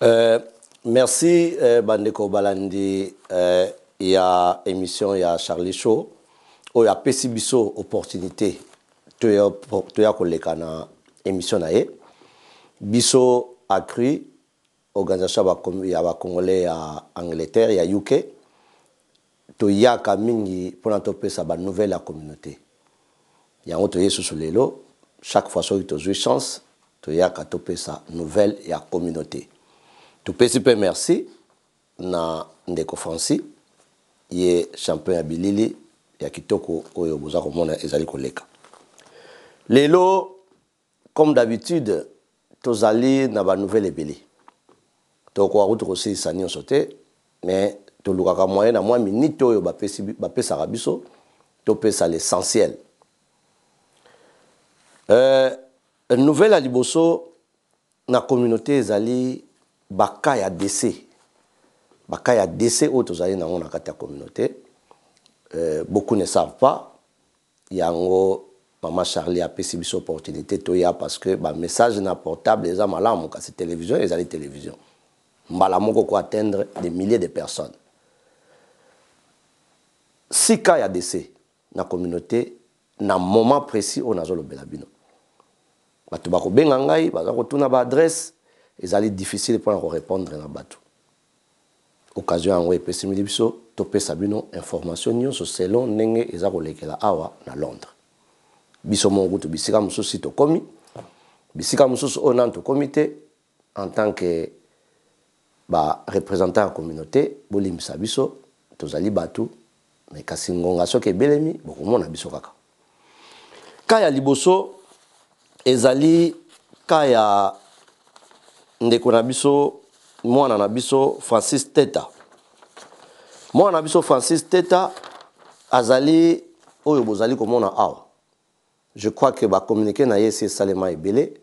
Euh, merci euh, bandeko balandi euh, ya émission ya charlie show oyo oh, apesi biso opportunité toya koleka na émission na ye biso acru organisation ya bacongolais ya angleterre ya uk toyaka mingi mpona topesa banouvelle ya communauté yango toye susu lelo chaque fois soki tozwi chance toyaka topesa nouvelle ya communauté topesi mpe merci na ndeko franci ye champagne ya bilili ya kitoko oyo boza komona ezali koleka lelo comme d'habitude tozali na banouvelle ebele tokoka kuti kosilisa nyonso te mais tolukaka moyen na mwa minite oyo bapesaka biso topesa l'essentiel euh, nouvelle ya liboso na communauté ezali baka ya décès baka ya décès autres allez dans na kati communauté euh, beaucoup ne savent pas yango maman charlie apesi biso opportunité toya parce que bamessage na portable mon cas c'est télévision ezali télévision mbala moko atteindre des milliers de personnes si cas ya décès na communauté na moment précis oyo nazolobela bino bato bakobenga ngai baza kotuna adresse ezali difficile répondre répondre en bateau. occasion yango epesimeli biso Topé Sabino, information nyonso selon ndenge que kolekela awa na londres biso bisika si bisika a en tant que bah, de la communauté Bolim Sabiso, tozali kasi kaka liboso ezali Kaya. ndeko na biso mwana na biso francis teta mwana na biso francis teta azali oyo bozali komona awa je crois ke bacommunike na ye esi esalema ebele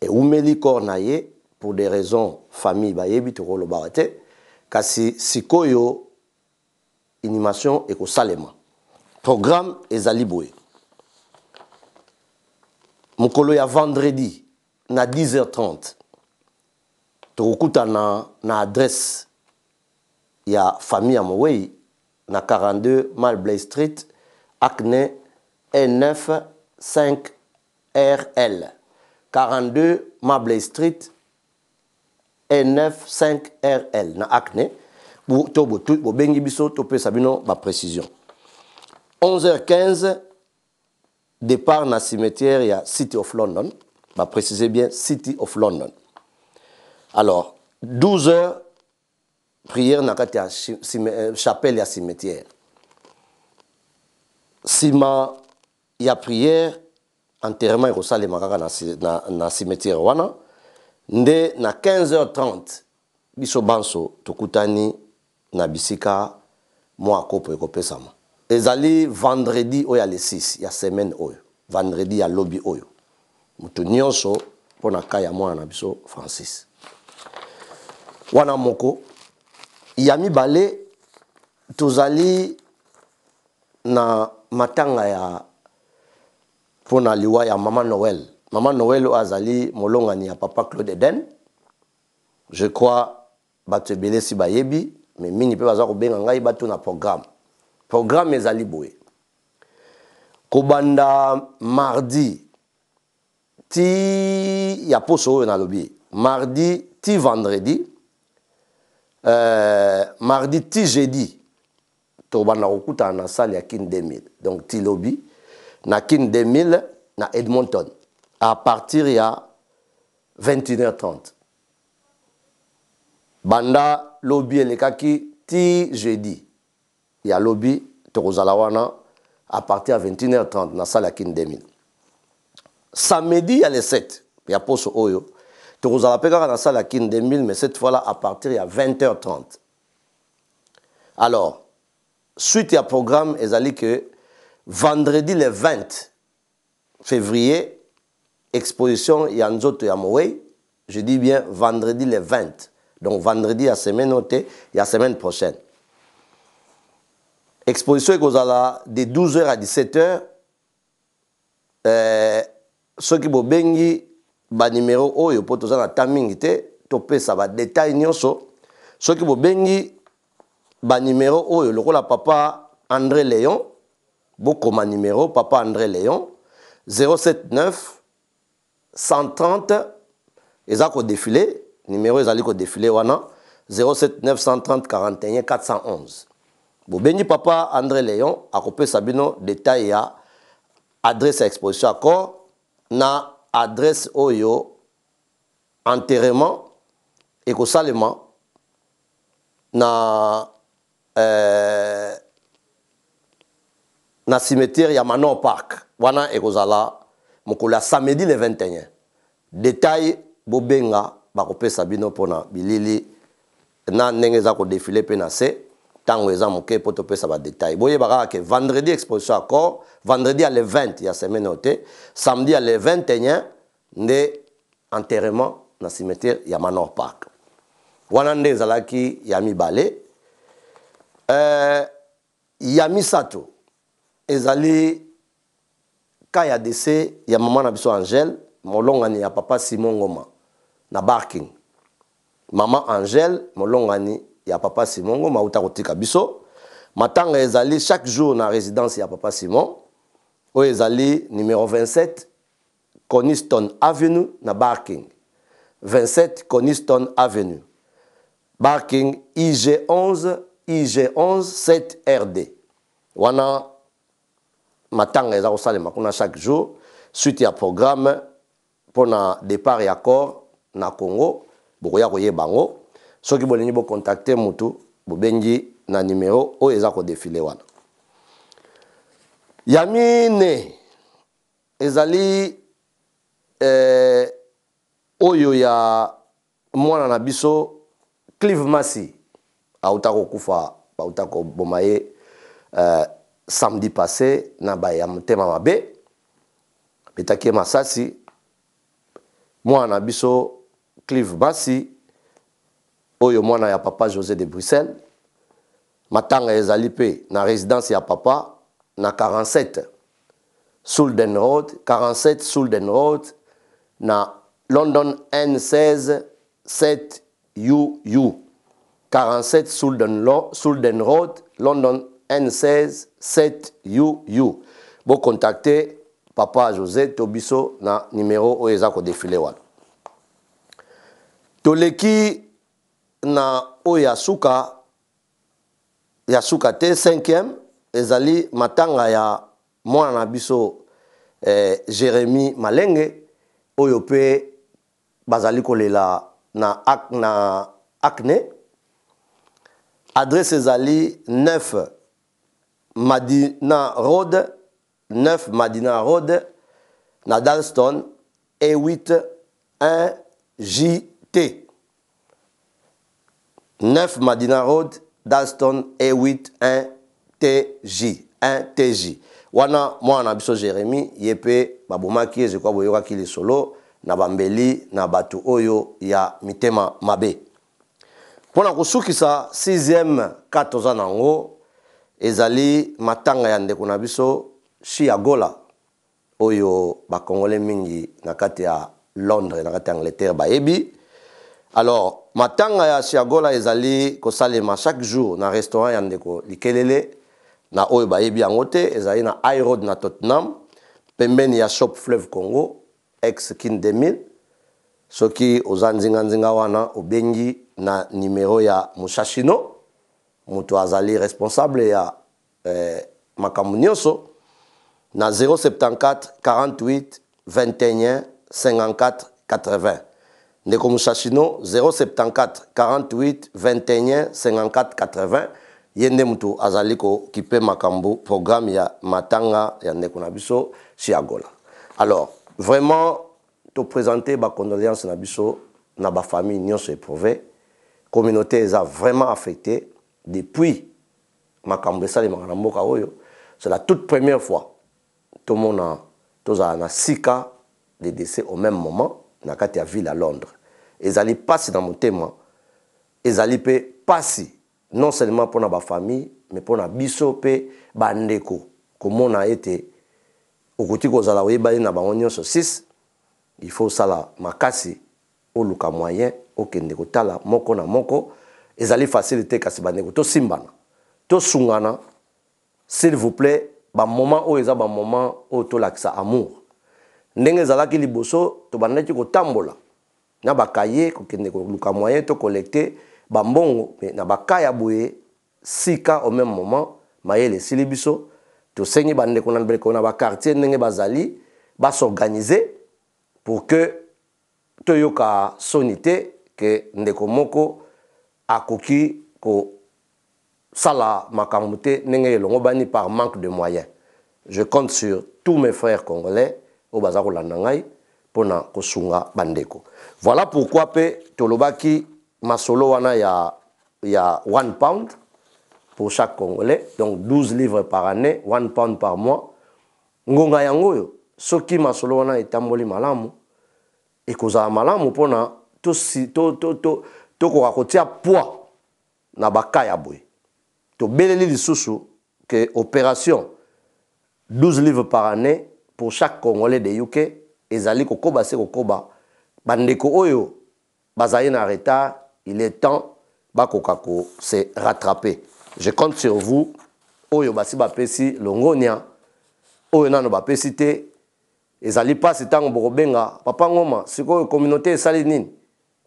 eumeli corps na ye pour des raisons famille bayebi tokoloba te kasi sikoyo animation ekosalema programme ezali boye mokolo ya vendredi na 10h30 tokokutana na adresse ya famille ya mowei na 42 malblay street acne e9 5 rl 42 malblay street e9 5 rl na acne to bobengi biso topesa bino baprécision 11h15 départ na cimetière ya city of london baprécise bien city of london alors 12 heures prière na kati ya euh, chapelle ya cimetière nsima ya priere enterrement ekosalema kaka na, na, na cimetière wana nde na 15h30 biso banso tokutani na bisika mwa kopo ekopesama ezali vendredi oyo ya lesis ya semaine oyo vendredi ya lobi oyo moto nyonso mpo na kai ya mwana na biso francis wana moko ya mibale tozali na matanga ya mpona liwa ya mama noel mama noel oyo azali molongani ya papa claude eden je crois bato ebele esi bayebi me mingi mpe baza kobenga ngai batuna programme programme ezali boye kobanda mardi ti ya poso oyo nalobi mardi ti vendredi euh, mardi ti jeudi tobanda kokutana na sale ya kin 2000 donc ti lobi na kin 2000 na edmonton à partir ya 21h30 banda lobi elekaki ti jeudi ya lobi tokozala wana à partir ya 21h30 na sale ya kin 2000 samedi ya le 7 ya poso oyo as mpe dans la salle à 2000 mais cette fois là à partir de 20h30 alors suite à programme que vendredi le 20 février exposition Yanzo nzoto je dis bien vendredi le 20 donc vendredi à semaine il y a semaine prochaine exposition a de 12h à 17h euh, soki bobengi numéro oyo po toza na ta mingi te topesa détail nyonso soki bobengi numéro oyo lokola papa andré léon bokoma numéro papa andré léon 079 130 défilé, numéro numéro ezali kodefile wana 079 130 41 411 bobengi papa andré léon akopesa bino détail ya adresse à exposition corps na adresse oyo enterrement ekosalema na eh, na cimetière ya manon park wana ekozala mokolo ya samedi le 21 detail bobenga bakopesa bino mpona bilili na ndenge eza kodefile mpe na se ntango eza moke mpo topesa badetail boyeba kaka ke vendredi exposition ya corps vendredi ya le 20 ya semaine oyo te samedi ya le 21 nde enterrement na cimetière ya manor park wana nde ezalaki ya mibale euh, ya misato ezali ka ya dese ya mama na biso angele molongani ya papa simon ngoma na barking mama angele molongani à papa simon mauta kotika Je matanga ezali chaque jour na résidence ya papa simon oyo ezali numéro 27 coniston avenue na barking 27 coniston avenue barking ig 11 ig 11 7 rd wana matanga allé kuna chaque jour suite ya programme pour un départ ya corps na congo bokoya à Bango. soki bolingi bokontakte mutu bobengi na nimero oyo eza kodefile wana ya mine ezali eh, oyo ya mwana na biso clive masi auta kokufa auta koboma ye eh, samedi passé na baya motema mabe abetaki ye masasi mwana na biso clive masi oyo mwana ya papa josé de bruxelles matanga ezali mpe na résidence ya papa na 47 sulden road 47 sulden road na london n16 7 uu 47 sulden, Lo sulden road london n16 7 uu bokontakte papa josé to biso na nimero oyo eza kodefile wana toleki na oyo ya suka ya suka te cinquième ezali matanga ya mwana na biso eh, jérémi malenge oyo mpe bazali kolela na, ak, na acne adresse ezali 9 madina road 9 madina road na dalston e8 1 jt 9 Madina Road, Dalston E8 1TJ 1TJ wana mwana na biso Jérémy ye mpe babomaki ezekwa boyokaki lisolo na bambeli na bato oyo ya mitema mabe mpona kosukisa 6e ka toza nango ezali matanga ya ndeko na biso chiagola oyo bakongole mingi na kati ya londres na kati ya angleterre bayebi alors matanga ya siagola ezali kosalema chaque jour na restaurant ya ndeko likelele na oyo bayebi yango te ezali na irod na tottenham pembeni ya shop fleuve congo ex kin 2000 soki oza nzinganzinga wana obengi na nimero ya mushashino moto azali responsable ya eh, makambo nyonso na 074 48 21 54 80 ndeko musashino 074 48 21 54 80 ye nde mutu azali kokipe makambo programme ya matanga ya ndeko na biso siagola alors vraiment toprésente bacondoléance na biso na bafamille nyonso éprouvé communauté eza vraiment affecté depuis makambo esalemaka na mboka oyo c'est la toute première fois tomona tozala na six cas de décès au même moment na kati ya ville ya londres ezali mpasi na motema ezali pe mpasi non seulement ba famille, mais mpona biso mpe bandeko komona ete okoki kozala oyebani na bango nyonso 6 il faut osala makasi oluka moyen okende kotala moko na moko ezali facile te kasi bandeko to sungana s'il vous plaît bamoment oyo eza bamoment oyo tolakisa amour ndenge ezalaki liboso tobandaki kotambola na bakaye kokende koluka moyen to kolekte bambongo me na bakaya boye sika au même moment mayele esili biso tosengi bandeko na bandeko na baquartier ndenge bazali basorganize pour que toyoka soni te ke ndeko moko akoki kosala makambo te ndenge elongo bani par manque de moyens je compte sur tous mes frères congolais oyo baza kolanda ngai mpona kosunga bandeko voilà pourquoi mpe tolobaki masolo wana ya ya 1 pound pour chaque congolais donc 12 livres par année 1 pound par mois ngonga yango oyo soki masolo wana etamboli malamu ekozala malamu mpona tokoka kotia poids na baka ya boye tobeleli lisusu ke opération 12 livres par année pour chaque congolais de yuke ezali kokoba c'est kokoba bandeko oyo bazali na retard il est temps bakoka ko c'est rattraper je compte sur vous oyo basi bapesi longonia oyo nano bapesi te pas c'est temps, Borobenga, papa ngoma quoi communauté esali nini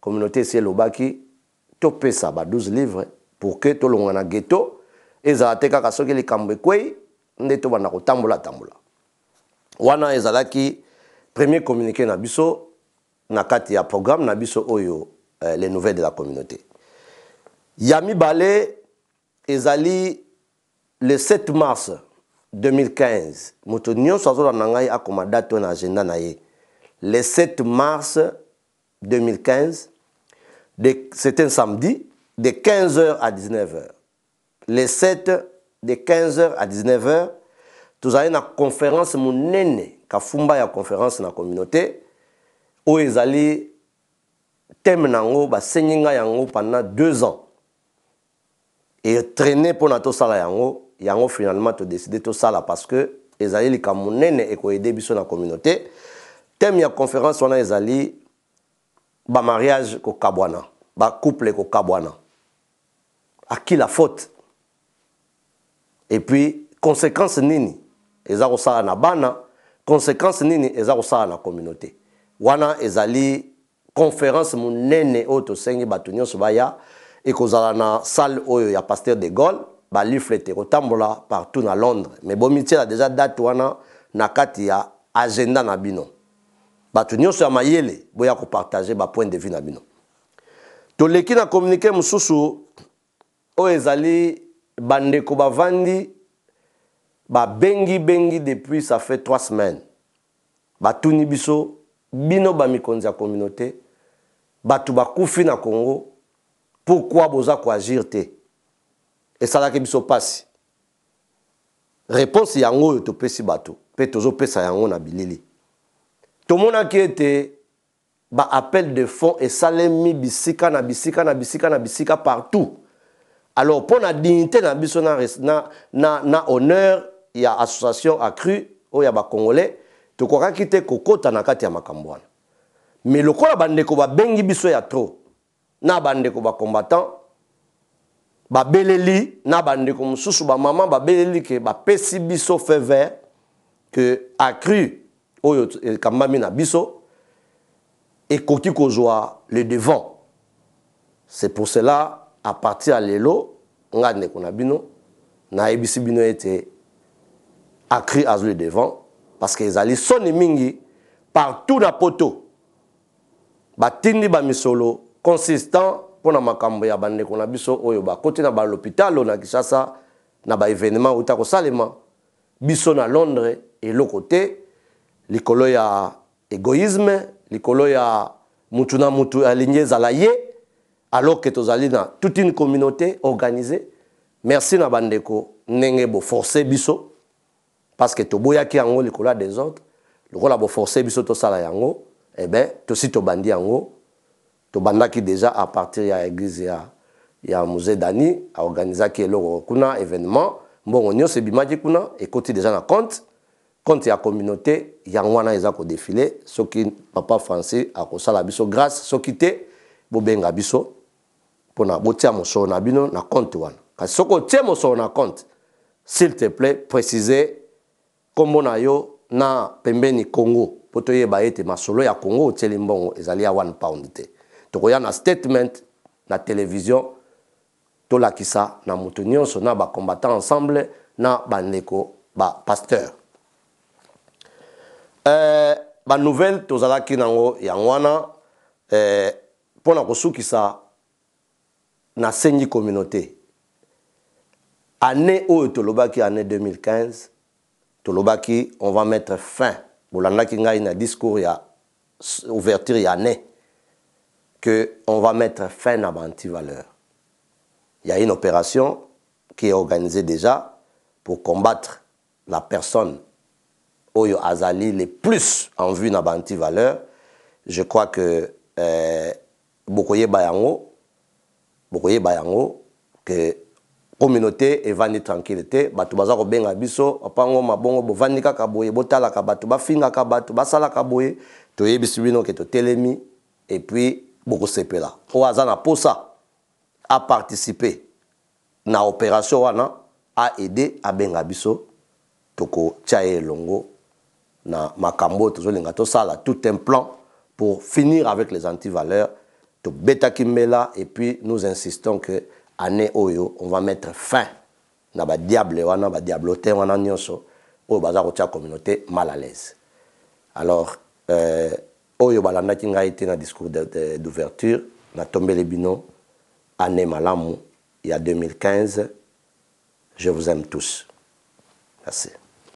communauté esi elobaki ça. ba 12 livres pour que ke tolonga na ghetto ezala les kaka soki likambo ekwei nde tobanda tambola wana ezalaki premier communiqué na biso na kati ya programme na biso oyo eh, les nouvelles de la communauté Yami balé ezali le 7 mars 2015 moto nyonso na ngai akoma date le 7 mars 2015 c'est un samedi de 15h à 19h le 7 de 15h à 19h tozali na conférence monene kafumba ya conférence na communauté oyo ezali teme na yango basengi ngai yango pendant deux ans etraine mpona tosala yango yango finalement todeside tosala parce que ezali likambo monene ekoyede biso na communauté teme ya conférence wana ezali bamariage kokabwana bacouple kokabwana aki la faute et puis conséquence nini eza kosala na bana conséquence nini eza kosala na communauté wana ezali conférence monene oyo tosengi bato nyonso baya ekozala na salle oyo ya pasteur de gaulle baliflete kotambola partout na londres mais bomitiela deja date wana na kati ya agenda na bino bato nyonso ya mayele boya kopartage bapoint de vue na bino toleki na communiqué mosusu oyo ezali bandeko bavandi babengi bengi depuis ça fait trois semaines batuni biso bino bamikonzi ya communauté bato bakufi na congo pourkui boza koagir te esalaki biso mpasi réponse yango oyo topesi bato mpe tozopesa yango na bilili tomonaki ete baappel de fond esalemi bisika na bisika na bisika na bisika partout alors mpo na dignité na biso na, na, na, na honneur ya association accrue oyo ya bacongolais tokokaki te kokɔta na kati ya makambo wana me lokola bandeko babengi biso ya tro na bandeko bacombattant babeleli na bandeko mosusu bamama babeleli ke bapesi biso feu vert ke accru oyo ekambami na biso ekoki kozwa le devant c'est pour cela à partir ya lelo nga ndeko na bino nayebisi bino ete a akri lui devant parce qu'ils ezali soni mingi partout na poto batindi bamisolo consistant mpo na makambo ya ko na biso oyo côté na l'hôpital na kisasa na baevenema outa kosalema biso na londres l'autre te likolo ya égoïsme likolo ya mutu na mutu alingi ye alors que tozali na toute une communauté organisée merci na bandeko bo forcer biso parce que toboyaki des autres le desordre lokola forcer biso tosala yango eh bien tosi tobandi yango qui déjà à partir ya église ya ya musée dani a qui eloko kuna événement mbongo ce ebimaki kuna côté déjà dans compte compte ya communauté yango wana défilé kodefile soki papa français francis akosala biso grâce soki te bobenga biso mpona botia mosolo na bino na compte wana kasi tient mon mosolo na compte s'il te plaît précisez nkombo na yo na pembeni congo mpo toyeba ete masolo ya congo otieli mbongo ezali ya 1 pound te tokoya na statement na televizio tolakisa na moto nyonso na bacombatant ensemble na bandeko bapasteur euh, banouvelle tozalaki nango yango wana eh, mpona kosukisa nasengi communauté ane oyo tolobaki ane 2015 tolobaki on va mettre fin y a un discours a ouverture a que on va mettre fin à la valeur il y a une opération qui est organisée déjà pour combattre la personne oyo azali le plus en vue la valeur. je crois que euh, que communauté et tranquille tranquillité bato baza benga biso pango mabongo bovandi kaka boye botalaka bato bafingaka bato basalaka boye toyebisi bino ke totelemi epuis bokosepela oyo aza azana posa participé, na opération wana a abenga biso toko ye longo, na makambo oyo to sala tout un plan pour finir avec les antivaleurs tobetaki kimela et puis nous insistons que année oyo on va mettre fin na diable wana badiablote wana nyonso oyo baza kotia communauté mal à l'aise alors euh, oyo balandaki ngai te na discours d'ouverture natombeli bino année malamu ya 2015 je vous aime tous merci